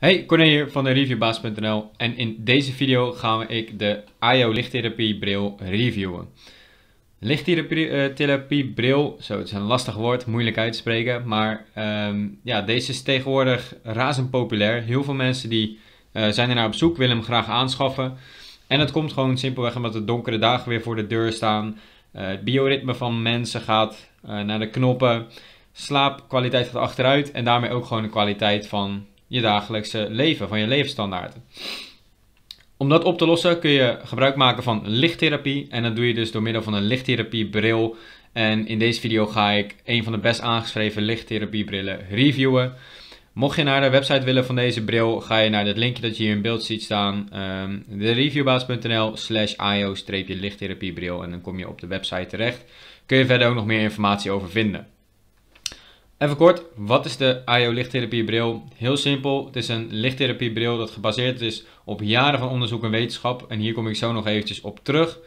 Hey, Corné hier van de reviewbaas.nl en in deze video gaan ik de IO lichttherapie bril reviewen. Lichttherapie eh, bril, zo het is een lastig woord, moeilijk uit te spreken, maar ehm, ja, deze is tegenwoordig razend populair. Heel veel mensen die eh, zijn er naar op zoek, willen hem graag aanschaffen. En dat komt gewoon simpelweg omdat de donkere dagen weer voor de deur staan. Eh, het bioritme van mensen gaat naar de knoppen. Slaapkwaliteit gaat achteruit en daarmee ook gewoon de kwaliteit van je dagelijkse leven, van je levensstandaarden. Om dat op te lossen kun je gebruik maken van lichttherapie. En dat doe je dus door middel van een lichttherapiebril. En in deze video ga ik een van de best aangeschreven lichttherapiebrillen reviewen. Mocht je naar de website willen van deze bril, ga je naar het linkje dat je hier in beeld ziet staan. Um, ehm, dereviewbaas.nl slash io-lichttherapiebril en dan kom je op de website terecht. Kun je verder ook nog meer informatie over vinden. Even kort, wat is de IO e lichttherapiebril? Heel simpel, het is een lichttherapiebril dat gebaseerd is op jaren van onderzoek en wetenschap. En hier kom ik zo nog eventjes op terug.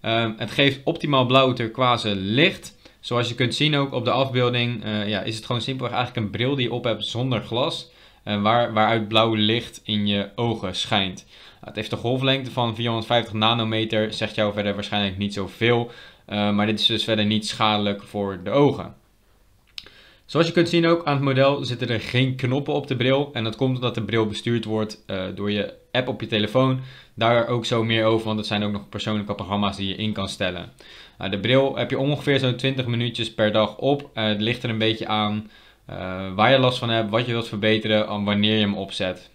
Ehm, het geeft optimaal blauw turquoise licht. Zoals je kunt zien ook op de afbeelding eh, ja, is het gewoon simpelweg eigenlijk een bril die je op hebt zonder glas. Uh, waar, waaruit blauw licht in je ogen schijnt. Nou, het heeft een golflengte van 450 nanometer, zegt jou verder waarschijnlijk niet zoveel. Eh, maar dit is dus verder niet schadelijk voor de ogen. Zoals je kunt zien ook aan het model zitten er geen knoppen op de bril. En dat komt omdat de bril bestuurd wordt eh, door je app op je telefoon. Daar ook zo meer over, want het zijn ook nog persoonlijke programma's die je in kan stellen. Nou, de bril heb je ongeveer zo'n 20 minuutjes per dag op. Eh, het ligt er een beetje aan eh, waar je last van hebt, wat je wilt verbeteren en wanneer je hem opzet.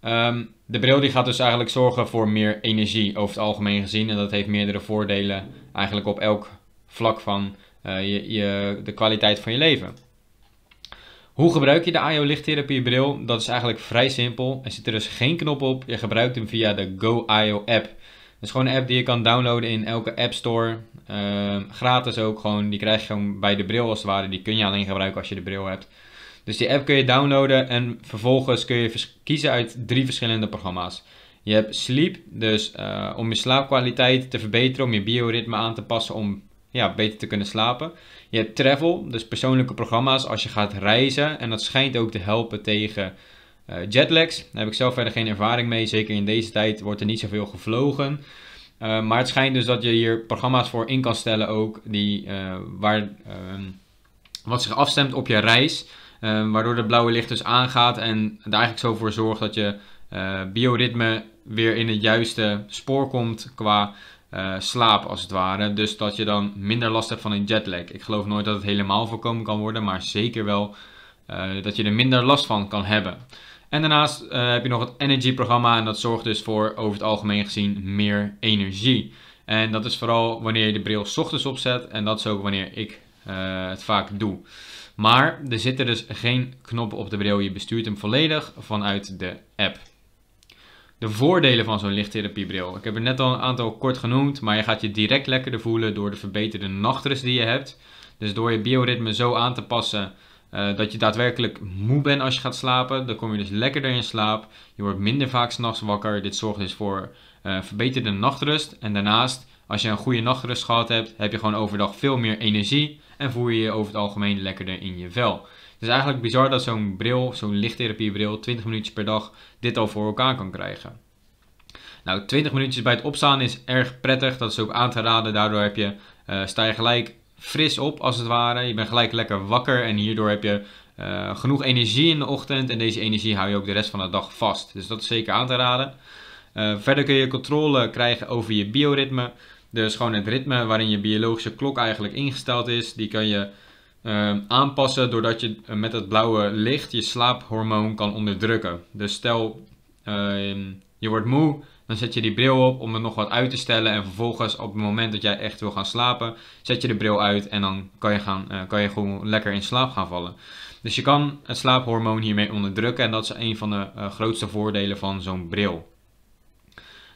Ehm, de bril die gaat dus eigenlijk zorgen voor meer energie over het algemeen gezien. En dat heeft meerdere voordelen eigenlijk op elk vlak van eh, je, de kwaliteit van je leven. Hoe gebruik je de IO lichttherapie bril? Dat is eigenlijk vrij simpel. Er zit er dus geen knop op. Je gebruikt hem via de GoIO app. Dat is gewoon een app die je kan downloaden in elke app store. Ehm, gratis ook gewoon. Die krijg je gewoon bij de bril als het ware. Die kun je alleen gebruiken als je de bril hebt. Dus die app kun je downloaden en vervolgens kun je kiezen uit drie verschillende programma's. Je hebt Sleep, dus eh, om je slaapkwaliteit te verbeteren, om je bioritme aan te passen, om ja, beter te kunnen slapen. Je hebt travel, dus persoonlijke programma's als je gaat reizen. En dat schijnt ook te helpen tegen eh, jetlags. Daar heb ik zelf verder geen ervaring mee. Zeker in deze tijd wordt er niet zoveel gevlogen. Eh, maar het schijnt dus dat je hier programma's voor in kan stellen ook. Die, eh, waar, ehm, wat zich afstemt op je reis. Ehm, waardoor de blauwe licht dus aangaat. En daar eigenlijk zo voor zorgt dat je bioritme weer in het juiste spoor komt qua eh, slaap als het ware. Dus dat je dan minder last hebt van een jetlag. Ik geloof nooit dat het helemaal voorkomen kan worden, maar zeker wel eh, dat je er minder last van kan hebben. En daarnaast eh, heb je nog het energy programma en dat zorgt dus voor over het algemeen gezien meer energie. En dat is vooral wanneer je de bril ochtends opzet en dat is ook wanneer ik het vaak doe. Maar er zitten dus geen knoppen op de bril, je bestuurt hem volledig vanuit de app de voordelen van zo'n lichttherapiebril. Ik heb er net al een aantal kort genoemd, maar je gaat je direct lekkerder voelen door de verbeterde nachtrust die je hebt. Dus door je bioritme zo aan te passen eh, dat je daadwerkelijk moe bent als je gaat slapen, dan kom je dus lekkerder in slaap. Je wordt minder vaak s'nachts wakker. Dit zorgt dus voor eh, verbeterde nachtrust. En daarnaast, als je een goede nachtrust gehad hebt, heb je gewoon overdag veel meer energie en voel je je over het algemeen lekkerder in je vel. Het is eigenlijk bizar dat zo'n bril, zo'n lichttherapiebril, 20 minuutjes per dag dit al voor elkaar kan krijgen. Nou, 20 minuutjes bij het opstaan is erg prettig. Dat is ook aan te raden. Daardoor heb je, eh, sta je gelijk fris op als het ware. Je bent gelijk lekker wakker en hierdoor heb je eh, genoeg energie in de ochtend. En deze energie hou je ook de rest van de dag vast. Dus dat is zeker aan te raden. Eh, verder kun je controle krijgen over je bioritme. Dus gewoon het ritme waarin je biologische klok eigenlijk ingesteld is. Die kan je Ehm, aanpassen doordat je eh, met het blauwe licht je slaaphormoon kan onderdrukken. Dus stel ehm, je wordt moe, dan zet je die bril op om het nog wat uit te stellen. En vervolgens op het moment dat jij echt wil gaan slapen, zet je de bril uit en dan kan je, gaan, eh, kan je gewoon lekker in slaap gaan vallen. Dus je kan het slaaphormoon hiermee onderdrukken en dat is een van de eh, grootste voordelen van zo'n bril.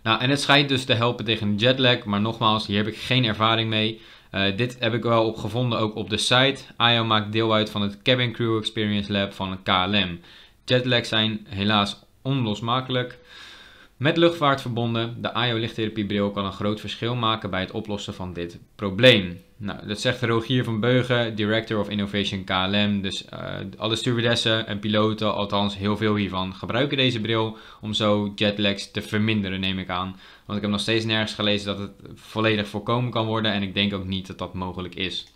Nou, en het schijnt dus te helpen tegen jetlag, maar nogmaals, hier heb ik geen ervaring mee. Eh, dit heb ik wel op gevonden ook op de site. IO maakt deel uit van het Cabin Crew Experience Lab van KLM. Jetlag zijn helaas onlosmakelijk. Met luchtvaart verbonden, de IO-lichttherapiebril kan een groot verschil maken bij het oplossen van dit probleem. Nou, dat zegt Rogier van Beugen, Director of Innovation KLM. Dus eh, alle stewardessen en piloten, althans heel veel hiervan, gebruiken deze bril om zo jetlags te verminderen, neem ik aan. Want ik heb nog steeds nergens gelezen dat het volledig voorkomen kan worden en ik denk ook niet dat dat mogelijk is.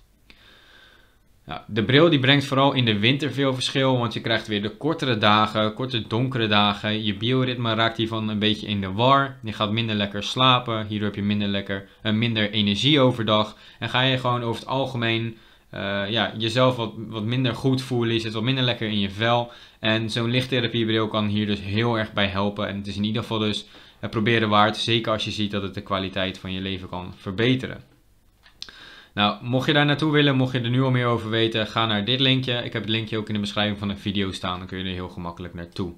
Nou, de bril die brengt vooral in de winter veel verschil, want je krijgt weer de kortere dagen, korte donkere dagen. Je bioritme raakt hiervan een beetje in de war. Je gaat minder lekker slapen, hierdoor heb je minder, lekker, uh, minder energie overdag. En ga je gewoon over het algemeen eh, ja, jezelf wat, wat minder goed voelen. Je zit wat minder lekker in je vel. En zo'n lichttherapiebril kan hier dus heel erg bij helpen. En het is in ieder geval dus het eh, proberen waard. Zeker als je ziet dat het de kwaliteit van je leven kan verbeteren. Nou, mocht je daar naartoe willen, mocht je er nu al meer over weten, ga naar dit linkje. Ik heb het linkje ook in de beschrijving van de video staan, dan kun je er heel gemakkelijk naartoe.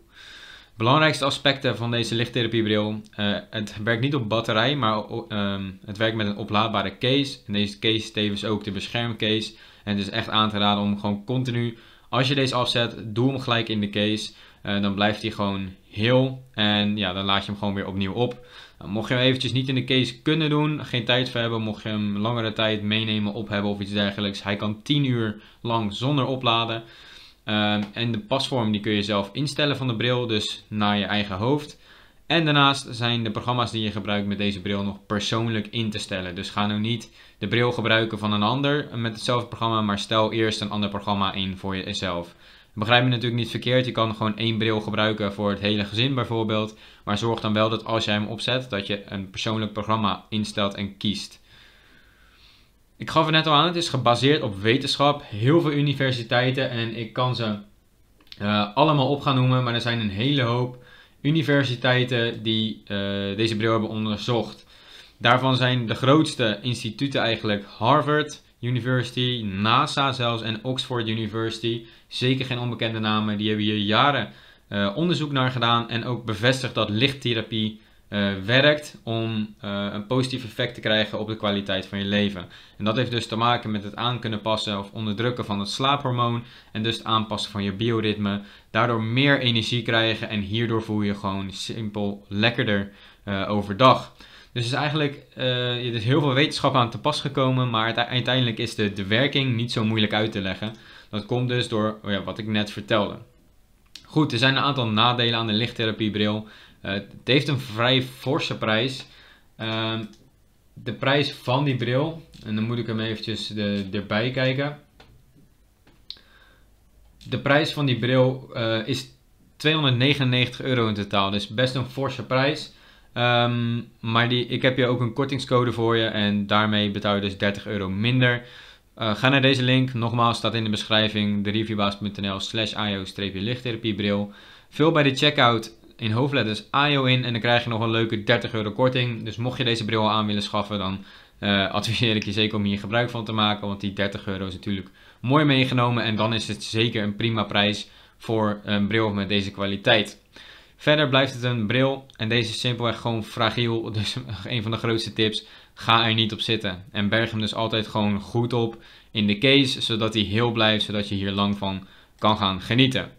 Belangrijkste aspecten van deze lichttherapiebril. Eh, het werkt niet op batterij, maar ehm, het werkt met een oplaadbare case. En deze case tevens ook de beschermcase. En het is echt aan te raden om gewoon continu, als je deze afzet, doe hem gelijk in de case. Eh, dan blijft hij gewoon heel en ja, dan laat je hem gewoon weer opnieuw op. Nou, mocht je hem eventjes niet in de case kunnen doen, geen tijd voor hebben, mocht je hem langere tijd meenemen, op hebben of iets dergelijks. Hij kan 10 uur lang zonder opladen. Ehm, en de pasvorm die kun je zelf instellen van de bril, dus naar je eigen hoofd. En daarnaast zijn de programma's die je gebruikt met deze bril nog persoonlijk in te stellen. Dus ga nu niet de bril gebruiken van een ander met hetzelfde programma, maar stel eerst een ander programma in voor jezelf. Begrijp me natuurlijk niet verkeerd, je kan gewoon één bril gebruiken voor het hele gezin bijvoorbeeld. Maar zorg dan wel dat als jij hem opzet, dat je een persoonlijk programma instelt en kiest. Ik gaf het net al aan, het is gebaseerd op wetenschap, heel veel universiteiten en ik kan ze eh, allemaal op gaan noemen, maar er zijn een hele hoop universiteiten die eh, deze bril hebben onderzocht. Daarvan zijn de grootste instituten eigenlijk Harvard, University, NASA zelfs en Oxford University. Zeker geen onbekende namen. Die hebben hier jaren eh, onderzoek naar gedaan en ook bevestigd dat lichttherapie eh, werkt om eh, een positief effect te krijgen op de kwaliteit van je leven. En dat heeft dus te maken met het aan kunnen passen of onderdrukken van het slaaphormoon en dus het aanpassen van je bioritme. Daardoor meer energie krijgen en hierdoor voel je gewoon simpel lekkerder overdag. Dus is eigenlijk eh, er is heel veel wetenschap aan te pas gekomen, maar uiteindelijk is de, de werking niet zo moeilijk uit te leggen. Dat komt dus door oh ja, wat ik net vertelde. Goed, er zijn een aantal nadelen aan de lichttherapiebril. Eh, het heeft een vrij forse prijs. Ehm, de prijs van die bril, en dan moet ik hem eventjes erbij kijken. De prijs van die bril eh, is 299 euro in totaal, dus best een forse prijs. Ehm, maar die, ik heb hier ook een kortingscode voor je en daarmee betaal je dus 30 euro minder. Uh, ga naar deze link, nogmaals staat in de beschrijving, dereviewbaas.nl slash IO-lichttherapiebril. Vul bij de checkout in hoofdletters IO in en dan krijg je nog een leuke 30 euro korting. Dus mocht je deze bril aan willen schaffen, dan eh, adviseer ik je zeker om hier gebruik van te maken. Want die 30 euro is natuurlijk mooi meegenomen en dan is het zeker een prima prijs voor een bril met deze kwaliteit. Verder blijft het een bril en deze is simpelweg gewoon fragiel. Dus een van de grootste tips, ga er niet op zitten. En berg hem dus altijd gewoon goed op in de case, zodat hij heel blijft, zodat je hier lang van kan gaan genieten.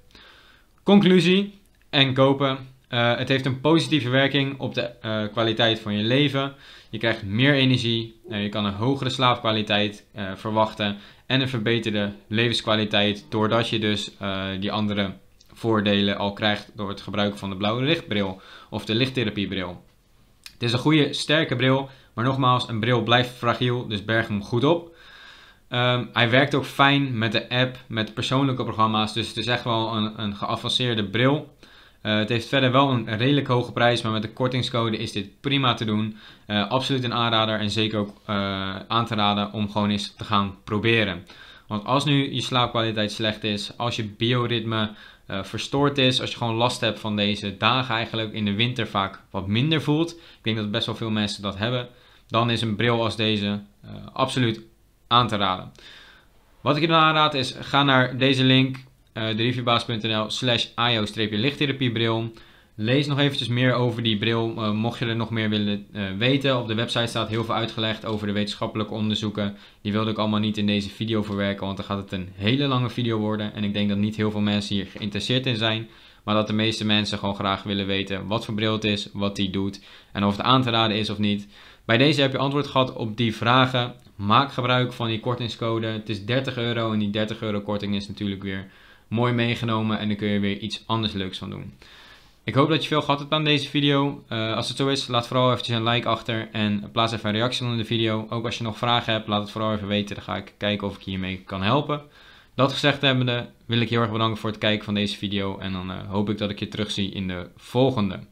Conclusie en kopen. Eh, het heeft een positieve werking op de eh, kwaliteit van je leven. Je krijgt meer energie, eh, je kan een hogere slaapkwaliteit verwachten en een verbeterde levenskwaliteit doordat je dus die andere voordelen al krijgt door het gebruik van de blauwe lichtbril of de lichttherapiebril. Het is een goede, sterke bril, maar nogmaals, een bril blijft fragiel, dus berg hem goed op. Ehm, hij werkt ook fijn met de app, met persoonlijke programma's, dus het is echt wel een, een geavanceerde bril. Eh, het heeft verder wel een redelijk hoge prijs, maar met de kortingscode is dit prima te doen. Eh, absoluut een aanrader en zeker ook eh, aan te raden om gewoon eens te gaan proberen. Want als nu je slaapkwaliteit slecht is, als je bioritme eh, verstoord is, als je gewoon last hebt van deze dagen eigenlijk, in de winter vaak wat minder voelt. Ik denk dat best wel veel mensen dat hebben. Dan is een bril als deze eh, absoluut aan te raden. Wat ik je dan aanraad is, ga naar deze link, uh, eh, deriviebaas.nl slash io-lichttherapiebril. Lees nog eventjes meer over die bril, eh, mocht je er nog meer willen eh, weten. Op de website staat heel veel uitgelegd over de wetenschappelijke onderzoeken. Die wilde ik allemaal niet in deze video verwerken, want dan gaat het een hele lange video worden. En ik denk dat niet heel veel mensen hier geïnteresseerd in zijn. Maar dat de meeste mensen gewoon graag willen weten wat voor bril het is, wat die doet en of het aan te raden is of niet. Bij deze heb je antwoord gehad op die vragen. Maak gebruik van die kortingscode. Het is 30 euro en die 30 euro korting is natuurlijk weer mooi meegenomen en dan kun je weer iets anders leuks van doen. Ik hoop dat je veel gehad hebt aan deze video. Eh, als het zo is, laat vooral eventjes een like achter en plaats even een reactie onder de video. Ook als je nog vragen hebt, laat het vooral even weten. Dan ga ik kijken of ik hiermee kan helpen. Dat gezegd hebbende, wil ik heel erg bedanken voor het kijken van deze video. En dan eh, hoop ik dat ik je terugzie in de volgende.